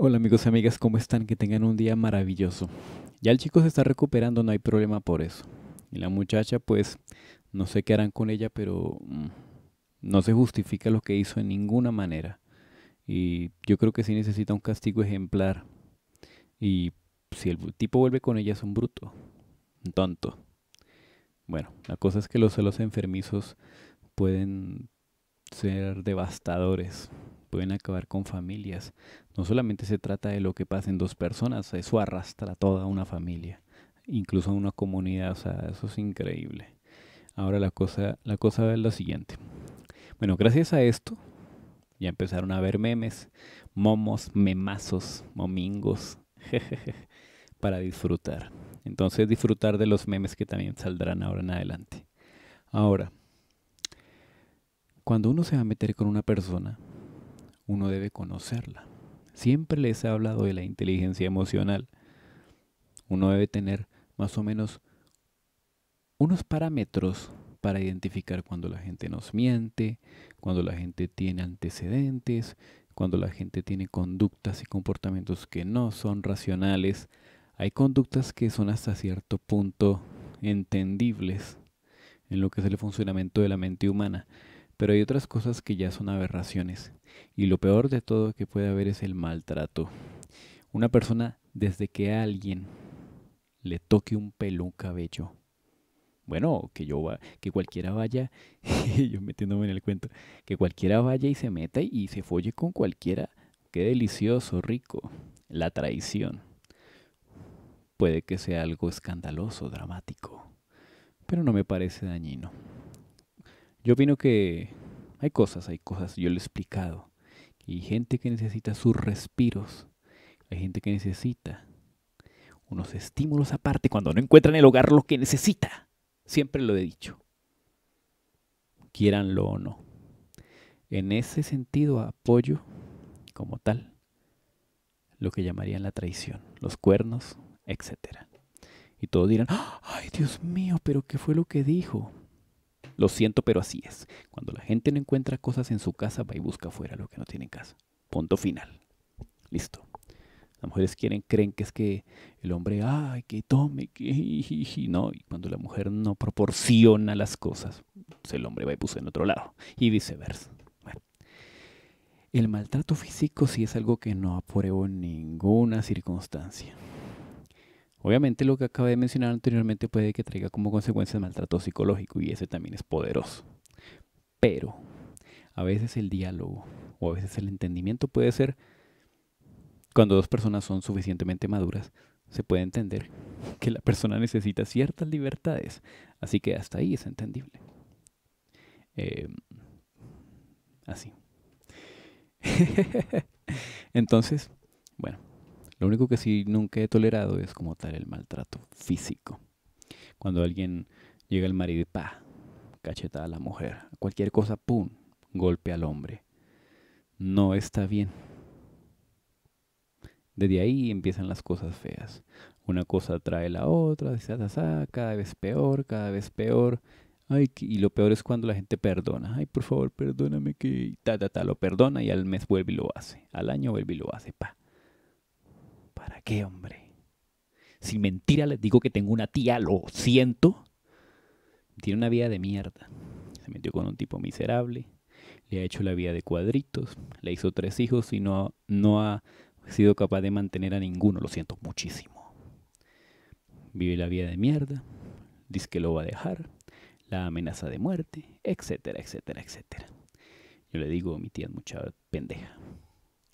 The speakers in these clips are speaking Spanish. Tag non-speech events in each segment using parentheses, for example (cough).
Hola amigos y amigas, ¿cómo están? Que tengan un día maravilloso. Ya el chico se está recuperando, no hay problema por eso. Y la muchacha, pues, no sé qué harán con ella, pero mm, no se justifica lo que hizo en ninguna manera. Y yo creo que sí necesita un castigo ejemplar. Y si el tipo vuelve con ella es un bruto, un tonto. Bueno, la cosa es que los celos enfermizos pueden ser devastadores pueden acabar con familias. No solamente se trata de lo que pasa en dos personas, eso arrastra a toda una familia, incluso a una comunidad, o sea, eso es increíble. Ahora la cosa, la cosa es lo siguiente. Bueno, gracias a esto ya empezaron a haber memes, momos, memazos, momingos, (laughs) para disfrutar. Entonces disfrutar de los memes que también saldrán ahora en adelante. Ahora, cuando uno se va a meter con una persona, uno debe conocerla. Siempre les he hablado de la inteligencia emocional. Uno debe tener más o menos unos parámetros para identificar cuando la gente nos miente, cuando la gente tiene antecedentes, cuando la gente tiene conductas y comportamientos que no son racionales. Hay conductas que son hasta cierto punto entendibles en lo que es el funcionamiento de la mente humana, pero hay otras cosas que ya son aberraciones. Y lo peor de todo que puede haber es el maltrato. Una persona, desde que a alguien le toque un pelo, un cabello. Bueno, que yo que cualquiera vaya, (laughs) yo metiéndome en el cuento, que cualquiera vaya y se meta y se folle con cualquiera. Qué delicioso, rico. La traición. Puede que sea algo escandaloso, dramático, pero no me parece dañino. Yo opino que hay cosas, hay cosas, yo lo he explicado. y gente que necesita sus respiros. Hay gente que necesita unos estímulos aparte cuando no encuentran en el hogar lo que necesita. Siempre lo he dicho. Quieranlo o no. En ese sentido apoyo como tal lo que llamarían la traición, los cuernos, etc. Y todos dirán, ¡Ah! ay Dios mío, pero ¿qué fue lo que dijo? Lo siento, pero así es. Cuando la gente no encuentra cosas en su casa, va y busca afuera lo que no tiene en casa. Punto final. Listo. Las mujeres quieren, creen que es que el hombre, ay, que tome, que no. Y cuando la mujer no proporciona las cosas, pues el hombre va y puso en otro lado. Y viceversa. El maltrato físico sí es algo que no apruebo en ninguna circunstancia. Obviamente lo que acabé de mencionar anteriormente puede que traiga como consecuencia el maltrato psicológico y ese también es poderoso. Pero a veces el diálogo o a veces el entendimiento puede ser, cuando dos personas son suficientemente maduras, se puede entender que la persona necesita ciertas libertades. Así que hasta ahí es entendible. Em, así. (laughs) Entonces, bueno, lo único que sí nunca he tolerado es como tal el maltrato físico. Cuando alguien llega al marido y pa, Cacheta a la mujer, cualquier cosa, pum, golpe al hombre. No está bien. Desde ahí empiezan las cosas feas. Una cosa trae la otra, cada vez peor, cada vez peor. Ay, y lo peor es cuando la gente perdona. Ay, por favor, perdóname que ta, ta, lo perdona y al mes vuelve y lo hace. Al año vuelve y lo hace, pa. ¿Para qué, hombre? Sin mentira les digo que tengo una tía, lo siento. Tiene una vida de mierda. Se metió con un tipo miserable. Le ha hecho la vida de cuadritos. Le hizo tres hijos y no, no ha sido capaz de mantener a ninguno. Lo siento muchísimo. Vive la vida de mierda. Dice que lo va a dejar. La amenaza de muerte. Etcétera, etcétera, etcétera. Yo le digo, mi tía es mucha pendeja.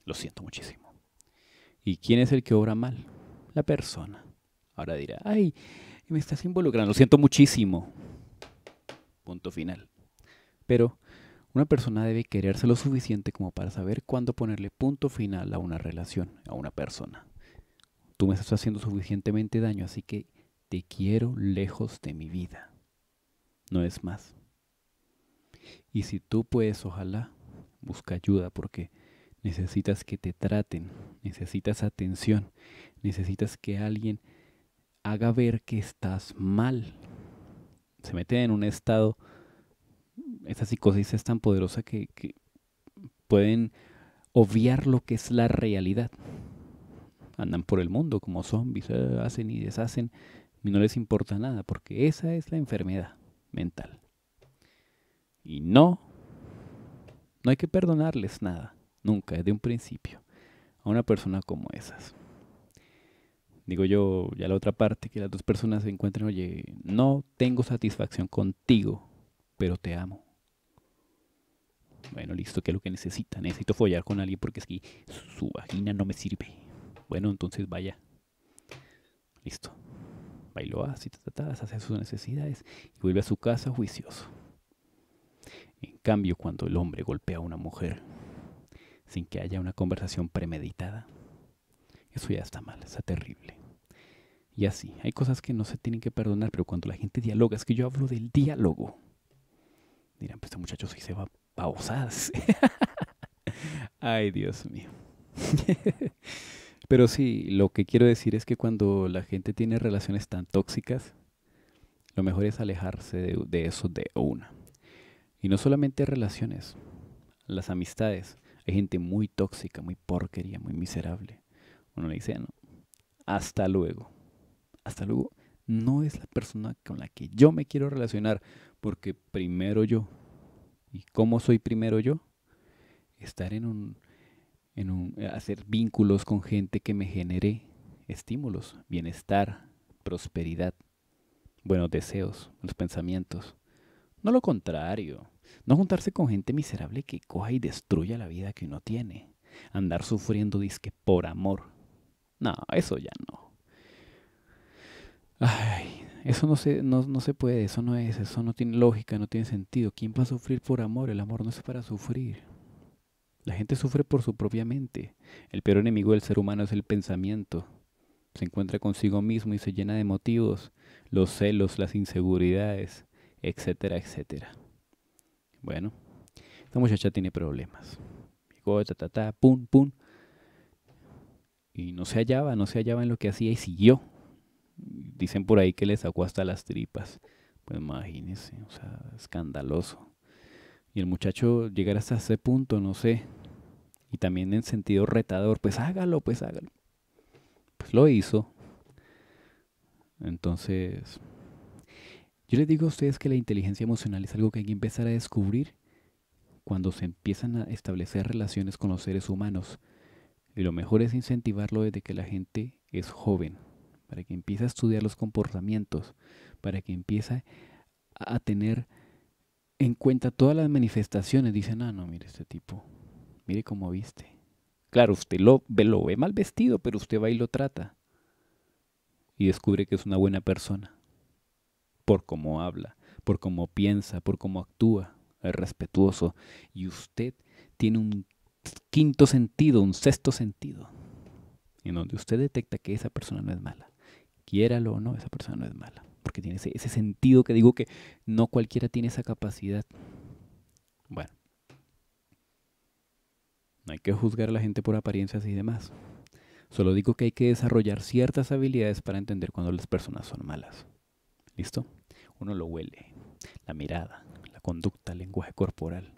Lo siento muchísimo. ¿Y quién es el que obra mal? La persona. Ahora dirá, ay, me estás involucrando, lo siento muchísimo. Punto final. Pero una persona debe quererse lo suficiente como para saber cuándo ponerle punto final a una relación, a una persona. Tú me estás haciendo suficientemente daño, así que te quiero lejos de mi vida. No es más. Y si tú puedes, ojalá, busca ayuda porque necesitas que te traten, necesitas atención, necesitas que alguien haga ver que estás mal. Se meten en un estado, esa psicosis es tan poderosa que, pueden obviar lo que es la realidad. Andan por el mundo como zombies, eh, hacen y deshacen, y no les importa nada, porque esa es la enfermedad mental. Y no, no hay que perdonarles nada nunca, desde un principio, a una persona como esas. Digo yo, ya la otra parte, que las dos personas se encuentren, oye, no tengo satisfacción contigo, pero te amo. Bueno, listo, ¿qué es lo que necesita? Necesito follar con alguien porque es que su vagina no me sirve. Bueno, entonces vaya. Listo. Bailó así, tratadas, hace sus necesidades y vuelve a su casa juicioso. En cambio, cuando el hombre golpea a una mujer, sin que haya una conversación premeditada. Eso ya está mal, está terrible. Y así, hay cosas que no se tienen que perdonar, pero cuando la gente dialoga, es que yo hablo del diálogo. Dirán, pues este muchacho sí se va pausadas. (laughs) Ay, Dios mío. (laughs) pero sí, lo que quiero decir es que cuando la gente tiene relaciones tan tóxicas, lo mejor es alejarse de eso de una. Y no solamente relaciones, las amistades. Hay gente muy tóxica, muy porquería, muy miserable. Uno le dice, no, hasta luego. Hasta luego no es la persona con la que yo me quiero relacionar, porque primero yo. ¿Y cómo soy primero yo? Estar en un, en un, hacer vínculos con gente que me genere estímulos, bienestar, prosperidad, buenos deseos, los pensamientos. No lo contrario. No juntarse con gente miserable que coja y destruya la vida que uno tiene. Andar sufriendo disque por amor. No, eso ya no. Ay, eso no se, no, no se puede, eso no es, eso no tiene lógica, no tiene sentido. ¿Quién va a sufrir por amor? El amor no es para sufrir. La gente sufre por su propia mente. El peor enemigo del ser humano es el pensamiento. Se encuentra consigo mismo y se llena de motivos, los celos, las inseguridades, etcétera, etcétera. Bueno, esta muchacha tiene problemas. Llegó, ta, ta, ta, pum, pum. Y no se hallaba, no se hallaba en lo que hacía y siguió. Dicen por ahí que le sacó hasta las tripas. Pues imagínense, o sea, escandaloso. Y el muchacho llegar hasta ese punto, no sé. Y también en sentido retador, pues hágalo, pues hágalo. Pues lo hizo. Entonces, yo les digo a ustedes que la inteligencia emocional es algo que hay que empezar a descubrir cuando se empiezan a establecer relaciones con los seres humanos. Y lo mejor es incentivarlo desde que la gente es joven, para que empiece a estudiar los comportamientos, para que empiece a tener en cuenta todas las manifestaciones. Dicen, ah, no, mire este tipo, mire cómo viste. Claro, usted lo, lo ve mal vestido, pero usted va y lo trata. Y descubre que es una buena persona por cómo habla, por cómo piensa, por cómo actúa, es respetuoso. Y usted tiene un quinto sentido, un sexto sentido, en donde usted detecta que esa persona no es mala. Quiéralo o no, esa persona no es mala, porque tiene ese, ese sentido que digo que no cualquiera tiene esa capacidad. Bueno, no hay que juzgar a la gente por apariencias y demás. Solo digo que hay que desarrollar ciertas habilidades para entender cuando las personas son malas. ¿Listo? Uno lo huele, la mirada, la conducta, el lenguaje corporal.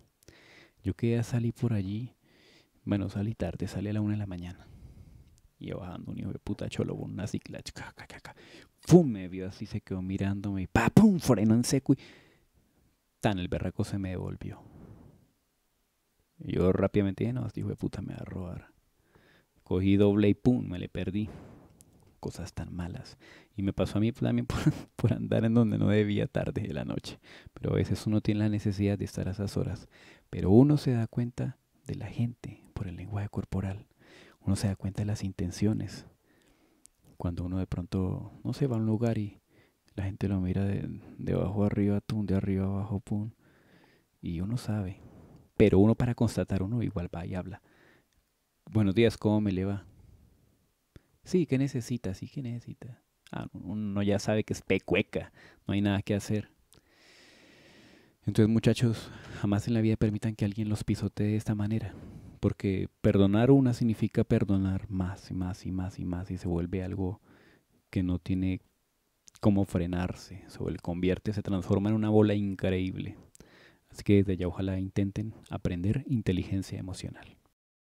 Yo que salí por allí, bueno, salí tarde, salí a la una de la mañana. Y bajando un hijo de puta cholo con una cicla, ¡Fum! Me vio así, se quedó mirándome y ¡pa! ¡Pum! Freno en seco Tan, el berraco se me devolvió. Y yo rápidamente dije, eh, no, este hijo de puta me va a robar. Cogí doble y ¡pum! Me le perdí cosas tan malas. Y me pasó a mí también (laughs) por, andar en donde no debía tarde de la noche. Pero a veces uno tiene la necesidad de estar a esas horas. Pero uno se da cuenta de la gente por el lenguaje corporal. Uno se da cuenta de las intenciones. Cuando uno de pronto, no se va a un lugar y la gente lo mira de, abajo arriba, tum, de arriba abajo, pum. Y uno sabe. Pero uno para constatar, uno igual va y habla. Buenos días, ¿cómo me le va? Sí, que necesita? Sí, que necesita? Ah, uno ya sabe que es pecueca, no hay nada que hacer. Entonces, muchachos, jamás en la vida permitan que alguien los pisotee de esta manera, porque perdonar una significa perdonar más y más y más y más y se vuelve algo que no tiene cómo frenarse, se el convierte, se transforma en una bola increíble. Así que desde ya ojalá intenten aprender inteligencia emocional.